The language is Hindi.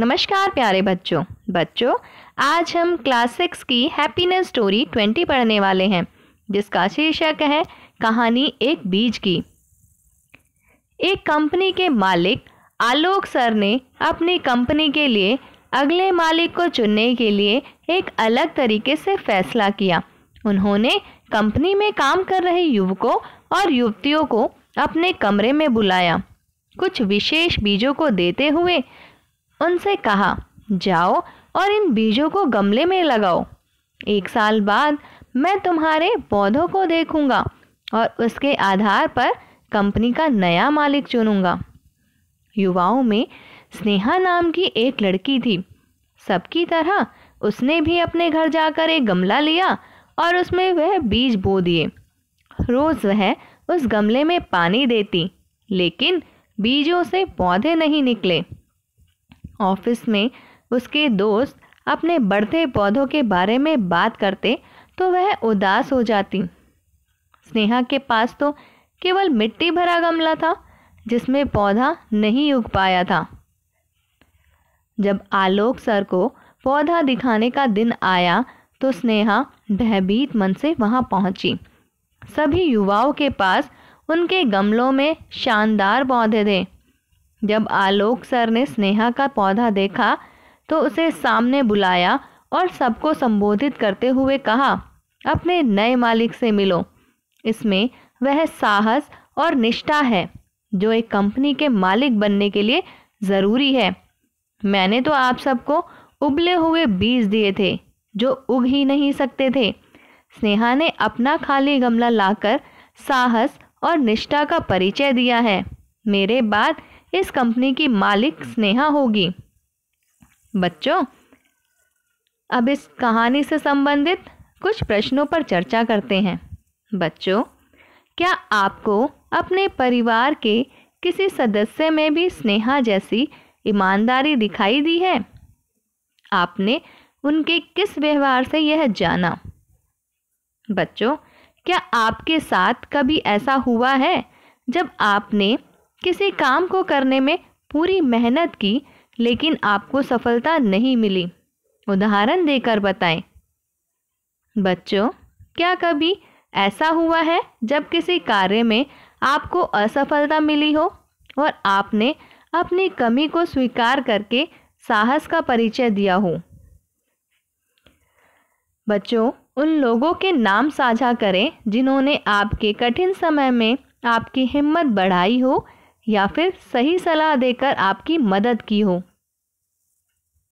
नमस्कार प्यारे बच्चों बच्चों आज हम क्लास सिक्स की हैप्पीनेस स्टोरी ट्वेंटी पढ़ने वाले हैं जिसका शीर्षक है कहानी एक बीज की एक कंपनी के मालिक आलोक सर ने अपनी कंपनी के लिए अगले मालिक को चुनने के लिए एक अलग तरीके से फैसला किया उन्होंने कंपनी में काम कर रहे युवकों और युवतियों को अपने कमरे में बुलाया कुछ विशेष बीजों को देते हुए उनसे कहा जाओ और इन बीजों को गमले में लगाओ एक साल बाद मैं तुम्हारे पौधों को देखूंगा और उसके आधार पर कंपनी का नया मालिक चुनूंगा युवाओं में स्नेहा नाम की एक लड़की थी सबकी तरह उसने भी अपने घर जाकर एक गमला लिया और उसमें वह बीज बो दिए रोज़ वह उस गमले में पानी देती लेकिन बीजों से पौधे नहीं निकले ऑफिस में उसके दोस्त अपने बढ़ते पौधों के बारे में बात करते तो वह उदास हो जाती स्नेहा के पास तो केवल मिट्टी भरा गमला था जिसमें पौधा नहीं उग पाया था जब आलोक सर को पौधा दिखाने का दिन आया तो स्नेहा भयभीत मन से वहां पहुंची सभी युवाओं के पास उनके गमलों में शानदार पौधे थे जब आलोक सर ने स्नेहा का पौधा देखा तो उसे सामने बुलाया और सबको संबोधित करते हुए कहा अपने नए मालिक से मिलो इसमें वह साहस और निष्ठा है जो एक कंपनी के मालिक बनने के लिए ज़रूरी है मैंने तो आप सबको उबले हुए बीज दिए थे जो उग ही नहीं सकते थे स्नेहा ने अपना खाली गमला लाकर साहस और निष्ठा का परिचय दिया है मेरे बाद इस कंपनी की मालिक हम्म। स्नेहा होगी बच्चों अब इस कहानी से संबंधित कुछ प्रश्नों पर चर्चा करते हैं बच्चों क्या आपको अपने परिवार के किसी सदस्य में भी स्नेहा जैसी ईमानदारी दिखाई दी है आपने उनके किस व्यवहार से यह जाना बच्चों क्या आपके साथ कभी ऐसा हुआ है जब आपने किसी काम को करने में पूरी मेहनत की लेकिन आपको सफलता नहीं मिली उदाहरण देकर बताएं बच्चों क्या कभी ऐसा हुआ है जब किसी कार्य में आपको असफलता मिली हो और आपने अपनी कमी को स्वीकार करके साहस का परिचय दिया हो बच्चों उन लोगों के नाम साझा करें जिन्होंने आपके कठिन समय में आपकी हिम्मत बढ़ाई हो या फिर सही सलाह देकर आपकी मदद की हो